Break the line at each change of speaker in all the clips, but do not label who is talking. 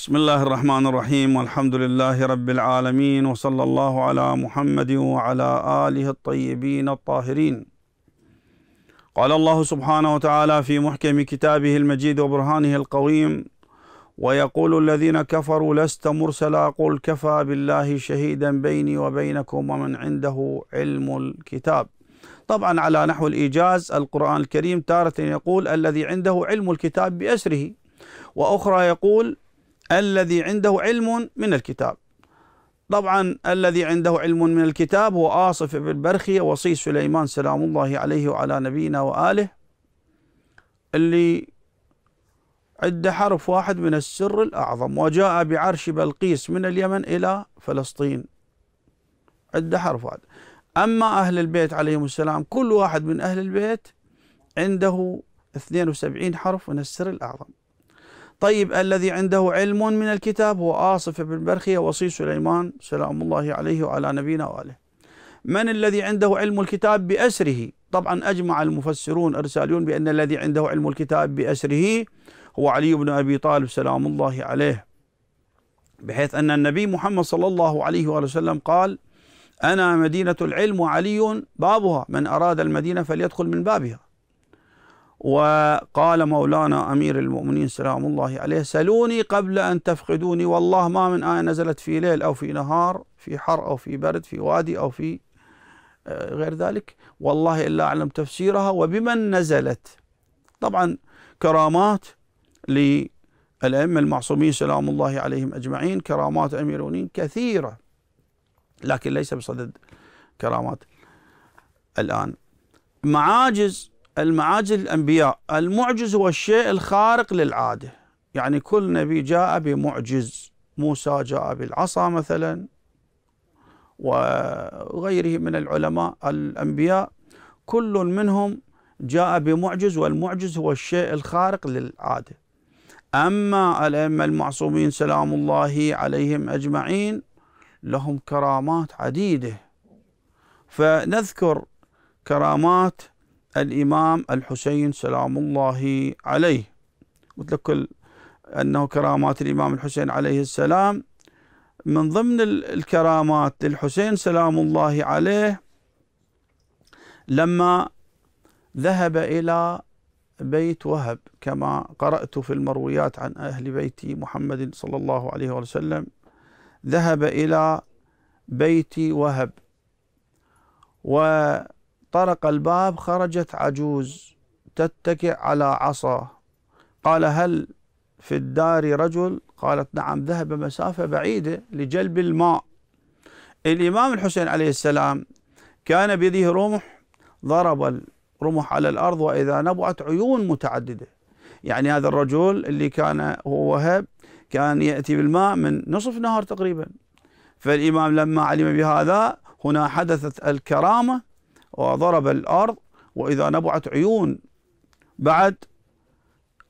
بسم الله الرحمن الرحيم والحمد لله رب العالمين وصلى الله على محمد وعلى آله الطيبين الطاهرين قال الله سبحانه وتعالى في محكم كتابه المجيد وبرهانه القويم ويقول الذين كفروا لست مرسلا قل كفى بالله شهيدا بيني وبينكم ومن عنده علم الكتاب طبعا على نحو الإيجاز القرآن الكريم تارة يقول الذي عنده علم الكتاب بأسره وأخرى يقول الذي عنده علم من الكتاب طبعا الذي عنده علم من الكتاب هو آصف بن برخي وصي سليمان سلام الله عليه وعلى نبينا وآله اللي عد حرف واحد من السر الأعظم وجاء بعرش بلقيس من اليمن إلى فلسطين عد حرف واحد أما أهل البيت عليهم السلام كل واحد من أهل البيت عنده 72 حرف من السر الأعظم طيب الذي عنده علم من الكتاب هو آصف بن برخية وصي سليمان سلام الله عليه وعلى نبينا وآله من الذي عنده علم الكتاب بأسره طبعا أجمع المفسرون أرساليون بأن الذي عنده علم الكتاب بأسره هو علي بن أبي طالب سلام الله عليه بحيث أن النبي محمد صلى الله عليه وآله وسلم قال أنا مدينة العلم وعلي بابها من أراد المدينة فليدخل من بابها وقال مولانا أمير المؤمنين سلام الله عليه سلوني قبل أن تفقدوني والله ما من آية نزلت في ليل أو في نهار في حر أو في برد في وادي أو في آه، غير ذلك والله إلا أعلم تفسيرها وبمن نزلت طبعا كرامات للأئمة المعصومين سلام الله عليهم أجمعين كرامات أميرونين كثيرة لكن ليس بصدد كرامات الآن معاجز المعاجز الأنبياء المعجز هو الشيء الخارق للعادة يعني كل نبي جاء بمعجز موسى جاء بالعصا مثلا وغيره من العلماء الأنبياء كل منهم جاء بمعجز والمعجز هو الشيء الخارق للعادة أما الأئمة المعصومين سلام الله عليهم أجمعين لهم كرامات عديدة فنذكر كرامات الإمام الحسين سلام الله عليه قلت لك أنه كرامات الإمام الحسين عليه السلام من ضمن الكرامات للحسين سلام الله عليه لما ذهب إلى بيت وهب كما قرأت في المرويات عن أهل بيت محمد صلى الله عليه وسلم ذهب إلى بيت وهب و طرق الباب خرجت عجوز تتكئ على عصا قال هل في الدار رجل قالت نعم ذهب مسافة بعيدة لجلب الماء الإمام الحسين عليه السلام كان بيده رمح ضرب الرمح على الأرض وإذا نبعت عيون متعددة يعني هذا الرجل اللي كان هو وهب كان يأتي بالماء من نصف نهار تقريبا فالإمام لما علم بهذا هنا حدثت الكرامة وضرب الأرض وإذا نبعت عيون بعد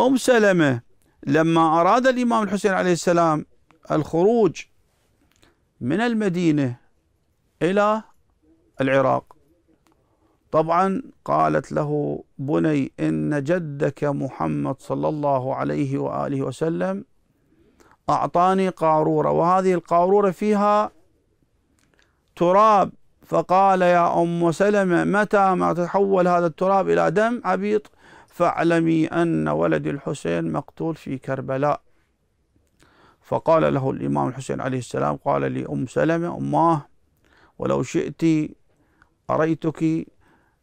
أم سلمة لما أراد الإمام الحسين عليه السلام الخروج من المدينة إلى العراق طبعا قالت له بني إن جدك محمد صلى الله عليه وآله وسلم أعطاني قارورة وهذه القارورة فيها تراب فقال يا أم سلمة متى ما تحول هذا التراب إلى دم عبيط فاعلمي أن ولدي الحسين مقتول في كربلاء فقال له الإمام الحسين عليه السلام قال لي أم سلمة أماه ولو شئت أريتك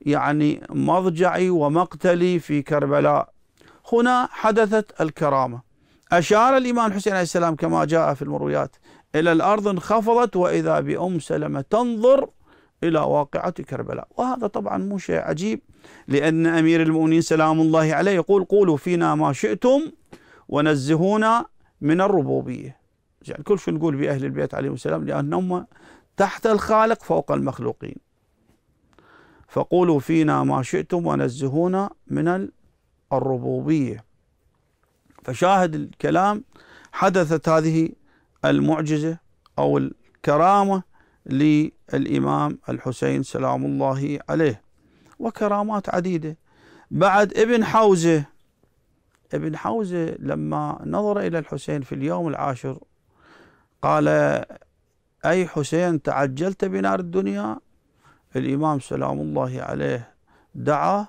يعني مضجعي ومقتلي في كربلاء هنا حدثت الكرامة أشار الإمام الحسين عليه السلام كما جاء في المرويات إلى الأرض انخفضت وإذا بأم سلمة تنظر إلى واقعة كربلاء وهذا طبعا مو شيء عجيب لأن أمير المؤمنين سلام الله عليه يقول قولوا فينا ما شئتم ونزهونا من الربوبية يعني كل شيء نقول بأهل البيت عليهم السلام لأنهم تحت الخالق فوق المخلوقين فقولوا فينا ما شئتم ونزهونا من الربوبية فشاهد الكلام حدثت هذه المعجزة أو الكرامة للإمام الحسين سلام الله عليه وكرامات عديدة بعد ابن حوزة ابن حوزة لما نظر إلى الحسين في اليوم العاشر قال أي حسين تعجلت بنار الدنيا الإمام سلام الله عليه دعا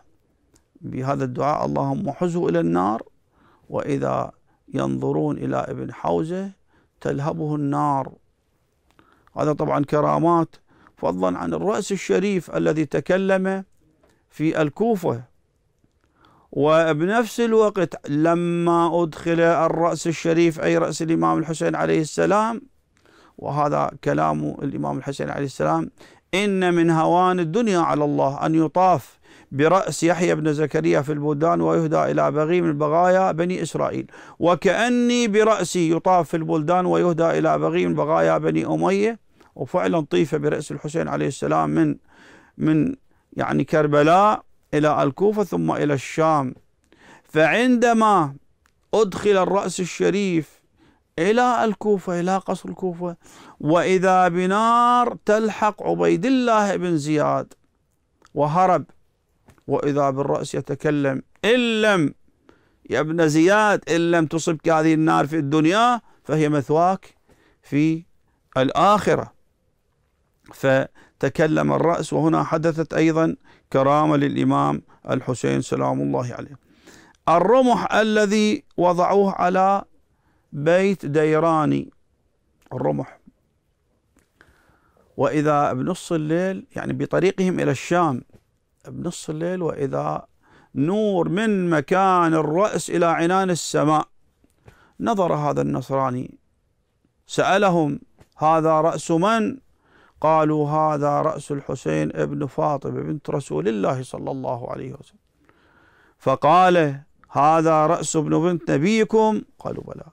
بهذا الدعاء اللهم حزوا إلى النار وإذا ينظرون إلى ابن حوزة تلهبه النار هذا طبعا كرامات فضلا عن الرأس الشريف الذي تكلم في الكوفة وبنفس الوقت لما أدخل الرأس الشريف أي رأس الإمام الحسين عليه السلام وهذا كلام الإمام الحسين عليه السلام إن من هوان الدنيا على الله أن يطاف برأس يحيى بن زكريا في البلدان ويهدى إلى بغي من بغايا بني إسرائيل وكأني برأسي يطاف في البلدان ويهدى إلى بغي من بغايا بني أمية وفعلا طيفة برأس الحسين عليه السلام من من يعني كربلاء إلى الكوفة ثم إلى الشام فعندما أدخل الرأس الشريف إلى الكوفة إلى قصر الكوفة وإذا بنار تلحق عبيد الله بن زياد وهرب وإذا بالرأس يتكلم إن لم يا ابن زياد إن لم تصبك هذه النار في الدنيا فهي مثواك في الآخرة فتكلم الرأس وهنا حدثت أيضا كرامة للإمام الحسين سلام الله عليه الرمح الذي وضعوه على بيت ديراني الرمح وإذا بنص الليل يعني بطريقهم إلى الشام بنص الليل وإذا نور من مكان الرأس إلى عنان السماء نظر هذا النصراني سألهم هذا رأس من قالوا هذا رأس الحسين ابن فاطمة بنت رسول الله صلى الله عليه وسلم فقال هذا رأس ابن بنت نبيكم قالوا بلى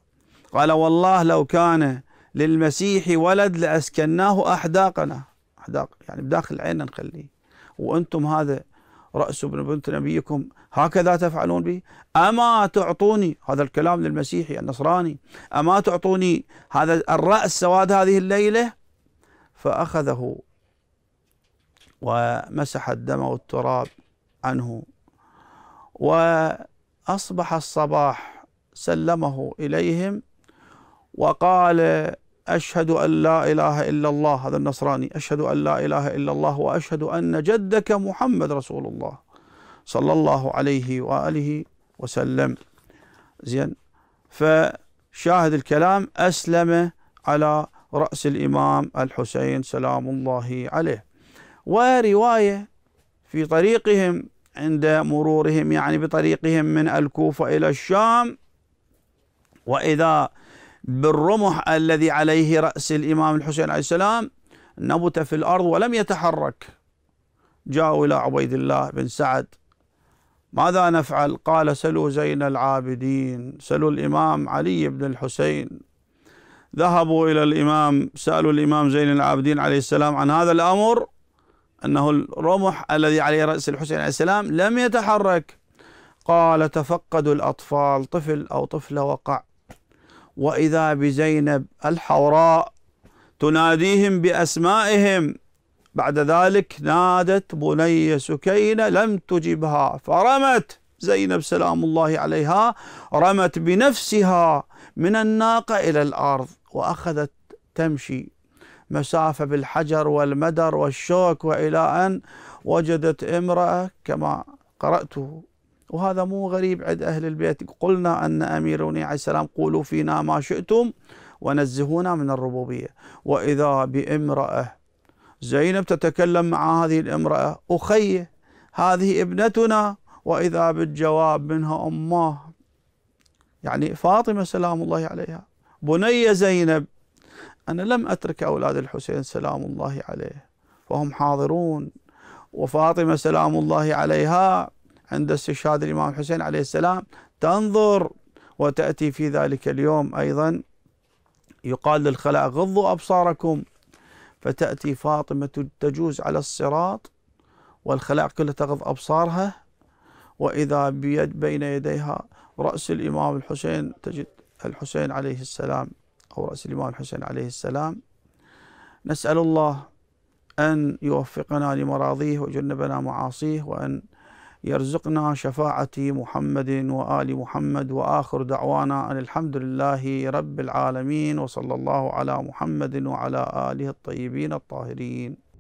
قال والله لو كان للمسيح ولد لأسكناه أحداقنا أحداق يعني بداخل عيننا نخليه وأنتم هذا رأس ابن بنت نبيكم هكذا تفعلون به أما تعطوني هذا الكلام للمسيحي النصراني أما تعطوني هذا الرأس سواد هذه الليلة فأخذه ومسح الدم والتراب عنه وأصبح الصباح سلمه إليهم وقال أشهد أن لا إله إلا الله هذا النصراني أشهد أن لا إله إلا الله وأشهد أن جدك محمد رسول الله صلى الله عليه وآله وسلم زين فشاهد الكلام أسلم على رأس الإمام الحسين سلام الله عليه ورواية في طريقهم عند مرورهم يعني بطريقهم من الكوفة إلى الشام وإذا بالرمح الذي عليه رأس الإمام الحسين عليه السلام نبت في الأرض ولم يتحرك جاءوا إلى عبيد الله بن سعد ماذا نفعل؟ قال سلوا زين العابدين سلوا الإمام علي بن الحسين ذهبوا إلى الإمام سألوا الإمام زين العابدين عليه السلام عن هذا الأمر أنه الرمح الذي عليه رأس الحسين عليه السلام لم يتحرك قال تفقدوا الأطفال طفل أو طفلة وقع وإذا بزينب الحوراء تناديهم بأسمائهم بعد ذلك نادت بني سكينة لم تجبها فرمت زينب سلام الله عليها رمت بنفسها من الناقة إلى الأرض وأخذت تمشي مسافة بالحجر والمدر والشوك وإلى أن وجدت امرأة كما قرأته وهذا مو غريب عند أهل البيت قلنا أن أميرنا عليه السلام قولوا فينا ما شئتم ونزهونا من الربوبية وإذا بامرأة زينب تتكلم مع هذه الامرأة أخي هذه ابنتنا وإذا بالجواب منها أمه يعني فاطمة سلام الله عليها بني زينب أنا لم أترك أولاد الحسين سلام الله عليه فهم حاضرون وفاطمة سلام الله عليها عند استشهاد الإمام الحسين عليه السلام تنظر وتأتي في ذلك اليوم أيضا يقال للخلاء غضوا أبصاركم فتأتي فاطمة تجوز على الصراط والخلاء كلها تغض أبصارها وإذا بيد بين يديها رأس الإمام الحسين تجد الحسين عليه السلام أو رأس الإمام الحسين عليه السلام نسأل الله أن يوفقنا لمراضيه وجنبنا معاصيه وأن يرزقنا شفاعة محمد وآل محمد وآخر دعوانا أن الحمد لله رب العالمين وصلى الله على محمد وعلى آله الطيبين الطاهرين